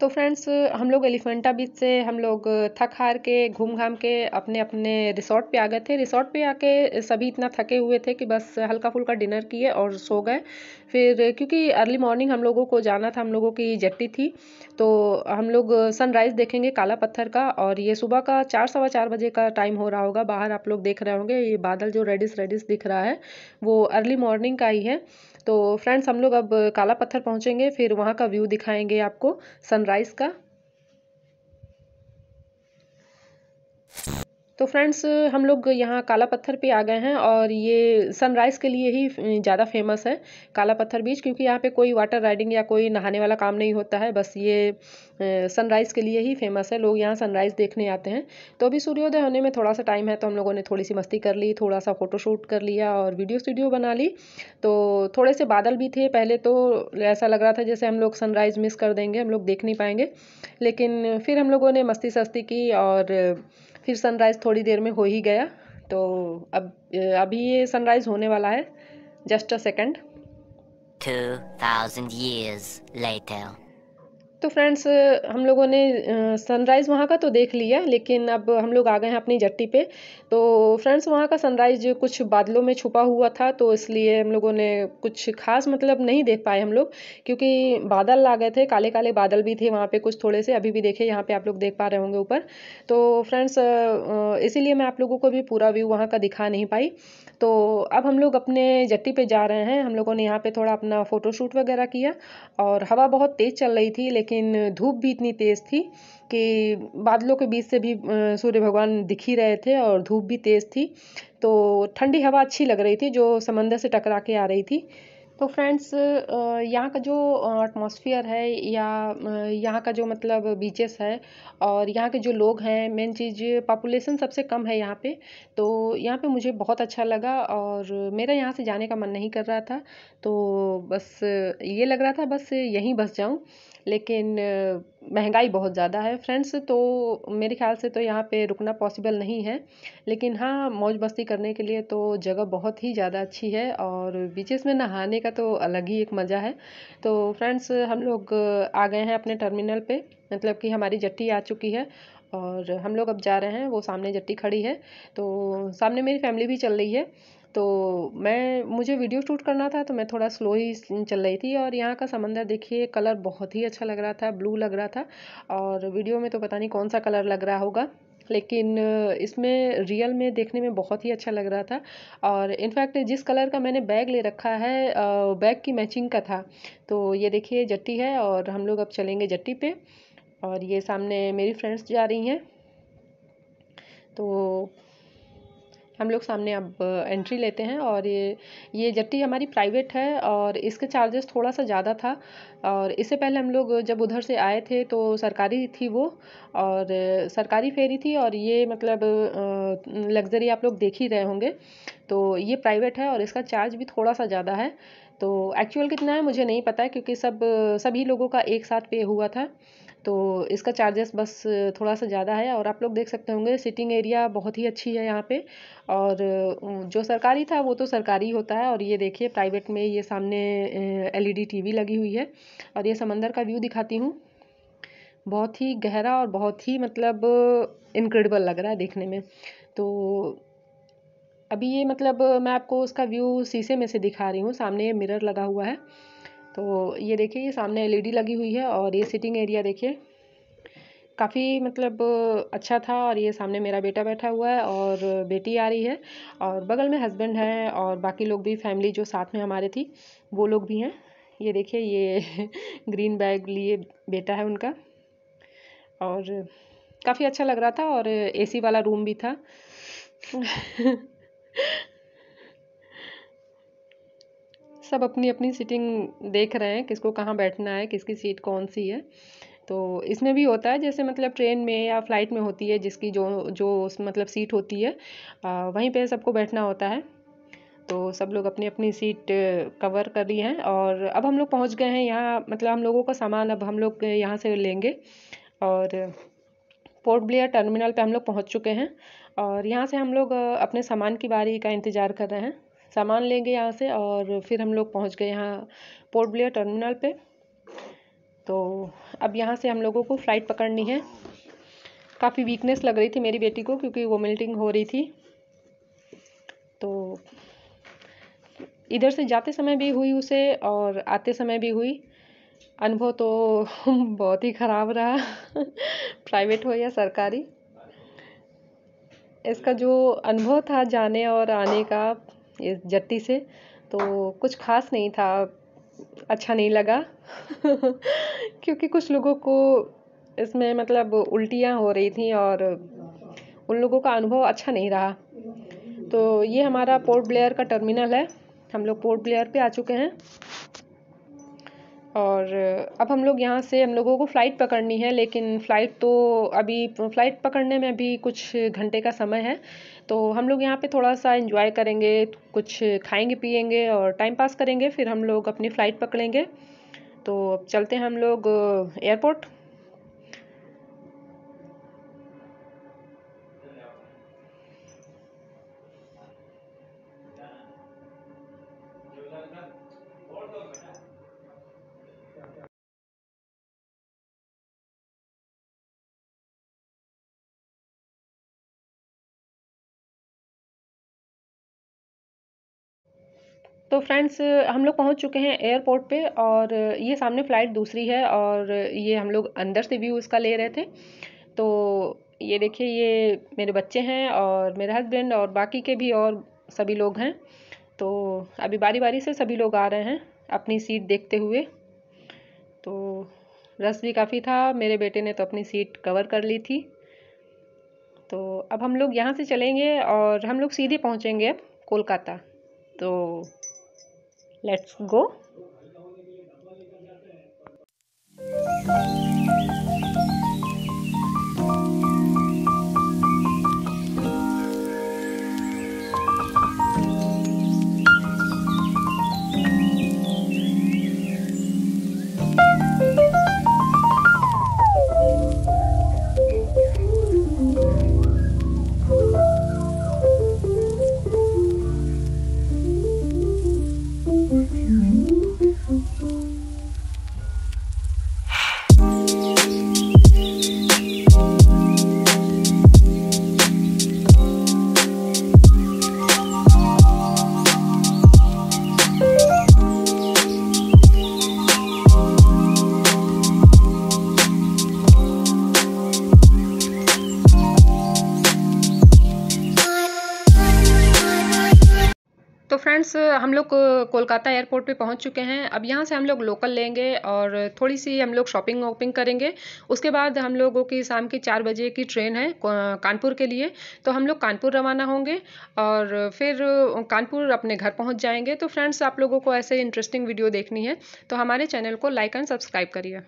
तो फ्रेंड्स हम लोग एलिफेंटा बीच से हम लोग थक हार के घूम घाम के अपने अपने रिसोर्ट पे आ गए थे रिसोर्ट पे आके सभी इतना थके हुए थे कि बस हल्का फुल्का डिनर किए और सो गए फिर क्योंकि अर्ली मॉर्निंग हम लोगों को जाना था हम लोगों की जट्टी थी तो हम लोग सनराइज़ देखेंगे काला पत्थर का और ये सुबह का चार सवा चार बजे का टाइम हो रहा होगा बाहर आप लोग देख रहे होंगे ये बादल जो रेडिस रेडिस दिख रहा है वो अर्ली मॉर्निंग का ही है तो फ्रेंड्स हम लोग अब काला पत्थर पहुँचेंगे फिर वहाँ का व्यू दिखाएँगे आपको सनराइज़ का तो फ्रेंड्स हम लोग यहाँ काला पत्थर पे आ गए हैं और ये सनराइज़ के लिए ही ज़्यादा फेमस है काला पत्थर बीच क्योंकि यहाँ पे कोई वाटर राइडिंग या कोई नहाने वाला काम नहीं होता है बस ये सनराइज़ के लिए ही फेमस है लोग यहाँ सनराइज़ देखने आते हैं तो अभी सूर्योदय होने में थोड़ा सा टाइम है तो हम लोगों ने थोड़ी सी मस्ती कर ली थोड़ा सा फ़ोटोशूट कर लिया और वीडियो स्टूडियो बना ली तो थोड़े से बादल भी थे पहले तो ऐसा लग रहा था जैसे हम लोग सनराइज़ मिस कर देंगे हम लोग देख नहीं पाएंगे लेकिन फिर हम लोगों ने मस्ती सस्ती की और फिर सनराइज़ थोड़ी देर में हो ही गया तो अब अभी ये सनराइज़ होने वाला है just a second thousand years later तो फ्रेंड्स हम लोगों ने सनराइज़ वहाँ का तो देख लिया लेकिन अब हम लोग आ गए हैं अपनी जट्टी पे तो फ्रेंड्स वहाँ का सनराइज़ कुछ बादलों में छुपा हुआ था तो इसलिए हम लोगों ने कुछ खास मतलब नहीं देख पाए हम लोग क्योंकि बादल आ गए थे काले काले बादल भी थे वहाँ पे कुछ थोड़े से अभी भी देखे यहाँ पे आप लोग देख पा रहे होंगे ऊपर तो फ्रेंड्स इसीलिए मैं आप लोगों को भी पूरा व्यू वहाँ का दिखा नहीं पाई तो अब हम लोग अपने जट्टी पे जा रहे हैं हम लोगों ने यहाँ पे थोड़ा अपना फ़ोटोशूट वगैरह किया और हवा बहुत तेज़ चल रही थी लेकिन लेकिन धूप भी इतनी तेज़ थी कि बादलों के बीच से भी सूर्य भगवान दिख ही रहे थे और धूप भी तेज़ थी तो ठंडी हवा अच्छी लग रही थी जो समंदर से टकरा के आ रही थी तो फ्रेंड्स यहाँ का जो एटमॉस्फेयर है या यहाँ का जो मतलब बीचेस है और यहाँ के जो लोग हैं मेन चीज़ पॉपुलेशन सबसे कम है यहाँ पे तो यहाँ पे मुझे बहुत अच्छा लगा और मेरा यहाँ से जाने का मन नहीं कर रहा था तो बस ये लग रहा था बस यहीं बस जाऊँ लेकिन महंगाई बहुत ज़्यादा है फ्रेंड्स तो मेरे ख्याल से तो यहाँ पे रुकना पॉसिबल नहीं है लेकिन हाँ मौज मस्ती करने के लिए तो जगह बहुत ही ज़्यादा अच्छी है और बीचेस में नहाने का तो अलग ही एक मज़ा है तो फ्रेंड्स हम लोग आ गए हैं अपने टर्मिनल पे मतलब कि हमारी जट्टी आ चुकी है और हम लोग अब जा रहे हैं वो सामने जट्टी खड़ी है तो सामने मेरी फैमिली भी चल रही है तो मैं मुझे वीडियो शूट करना था तो मैं थोड़ा स्लो ही चल रही थी और यहाँ का समंदर देखिए कलर बहुत ही अच्छा लग रहा था ब्लू लग रहा था और वीडियो में तो पता नहीं कौन सा कलर लग रहा होगा लेकिन इसमें रियल में देखने में बहुत ही अच्छा लग रहा था और इनफैक्ट जिस कलर का मैंने बैग ले रखा है बैग की मैचिंग का था तो ये देखिए जट्टी है और हम लोग अब चलेंगे जट्टी पे और ये सामने मेरी फ्रेंड्स जा रही हैं तो हम लोग सामने अब एंट्री लेते हैं और ये ये जट्टी हमारी प्राइवेट है और इसके चार्जेस थोड़ा सा ज़्यादा था और इससे पहले हम लोग जब उधर से आए थे तो सरकारी थी वो और सरकारी फेरी थी और ये मतलब लग्ज़री आप लोग देख ही रहे होंगे तो ये प्राइवेट है और इसका चार्ज भी थोड़ा सा ज़्यादा है तो एक्चुअल कितना है मुझे नहीं पता है क्योंकि सब सभी लोगों का एक साथ पे हुआ था तो इसका चार्जेस बस थोड़ा सा ज़्यादा है और आप लोग देख सकते होंगे सिटिंग एरिया बहुत ही अच्छी है यहाँ पे और जो सरकारी था वो तो सरकारी होता है और ये देखिए प्राइवेट में ये सामने एलईडी टीवी लगी हुई है और ये समंदर का व्यू दिखाती हूँ बहुत ही गहरा और बहुत ही मतलब इनक्रेडिबल लग रहा है देखने में तो अभी ये मतलब मैं आपको उसका व्यू शीशे में से दिखा रही हूँ सामने ये मिरर लगा हुआ है तो ये देखिए ये सामने एलईडी e लगी हुई है और ये सिटिंग एरिया देखिए काफ़ी मतलब अच्छा था और ये सामने मेरा बेटा बैठा हुआ है और बेटी आ रही है और बगल में हस्बैंड हैं और बाकी लोग भी फैमिली जो साथ में हमारे थी वो लोग भी हैं ये देखिए ये ग्रीन बैग लिए बेटा है उनका और काफ़ी अच्छा लग रहा था और एसी वाला रूम भी था सब अपनी अपनी सीटिंग देख रहे हैं किसको कहाँ बैठना है किसकी सीट कौन सी है तो इसमें भी होता है जैसे मतलब ट्रेन में या फ्लाइट में होती है जिसकी जो जो मतलब सीट होती है वहीं पे सबको बैठना होता है तो सब लोग अपनी अपनी सीट कवर कर रही हैं और अब हम लोग पहुंच गए हैं यहाँ मतलब हम लोगों का सामान अब हम लोग यहाँ से लेंगे और पोर्ट ब्लेयर टर्मिनल पे हम लोग पहुँच चुके हैं और यहाँ से हम लोग अपने सामान की बारी का इंतज़ार कर रहे हैं सामान लेंगे यहाँ से और फिर हम लोग पहुँच गए यहाँ पोर्ट ब्लेयर टर्मिनल पे तो अब यहाँ से हम लोगों को फ़्लाइट पकड़नी है काफ़ी वीकनेस लग रही थी मेरी बेटी को क्योंकि वोमिटिंग हो रही थी तो इधर से जाते समय भी हुई उसे और आते समय भी हुई अनुभव तो बहुत ही ख़राब रहा प्राइवेट हो या सरकारी इसका जो अनुभव था जाने और आने का इस जट्टी से तो कुछ खास नहीं था अच्छा नहीं लगा क्योंकि कुछ लोगों को इसमें मतलब उल्टियाँ हो रही थी और उन लोगों का अनुभव अच्छा नहीं रहा तो ये हमारा पोर्ट ब्लेयर का टर्मिनल है हम लोग पोर्ट ब्लेयर पे आ चुके हैं और अब हम लोग यहाँ से हम लोगों को फ़्लाइट पकड़नी है लेकिन फ़्लाइट तो अभी फ़्लाइट पकड़ने में अभी कुछ घंटे का समय है तो हम लोग यहाँ पे थोड़ा सा इन्जॉय करेंगे कुछ खाएंगे पिएंगे और टाइम पास करेंगे फिर हम लोग अपनी फ़्लाइट पकड़ेंगे तो अब चलते हैं हम लोग एयरपोर्ट uh, तो फ्रेंड्स हम लोग पहुंच चुके हैं एयरपोर्ट पे और ये सामने फ़्लाइट दूसरी है और ये हम लोग अंदर से व्यू इसका ले रहे थे तो ये देखिए ये मेरे बच्चे हैं और मेरे हस्बैंड और बाकी के भी और सभी लोग हैं तो अभी बारी बारी से सभी लोग आ रहे हैं अपनी सीट देखते हुए तो रस भी काफ़ी था मेरे बेटे ने तो अपनी सीट कवर कर ली थी तो अब हम लोग यहाँ से चलेंगे और हम लोग सीधे पहुँचेंगे अब कोलकाता तो let's go तो फ्रेंड्स हम लोग कोलकाता एयरपोर्ट पे पहुंच चुके हैं अब यहाँ से हम लोग लोकल लेंगे और थोड़ी सी हम लोग शॉपिंग वॉपिंग करेंगे उसके बाद हम लोगों की शाम के चार बजे की ट्रेन है कानपुर के लिए तो हम लोग कानपुर रवाना होंगे और फिर कानपुर अपने घर पहुँच जाएंगे तो फ्रेंड्स आप लोगों को ऐसे इंटरेस्टिंग वीडियो देखनी है तो हमारे चैनल को लाइक एंड सब्सक्राइब करिए